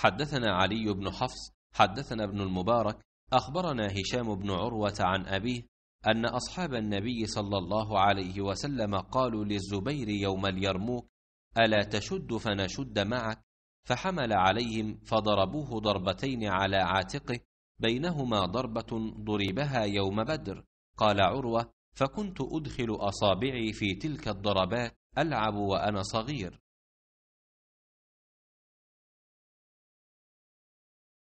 حدثنا علي بن حفص حدثنا ابن المبارك أخبرنا هشام بن عروة عن أبيه أن أصحاب النبي صلى الله عليه وسلم قالوا للزبير يوم اليرموك ألا تشد فنشد معك فحمل عليهم فضربوه ضربتين على عاتقه بينهما ضربة ضربها يوم بدر قال عروة فكنت أدخل أصابعي في تلك الضربات ألعب وأنا صغير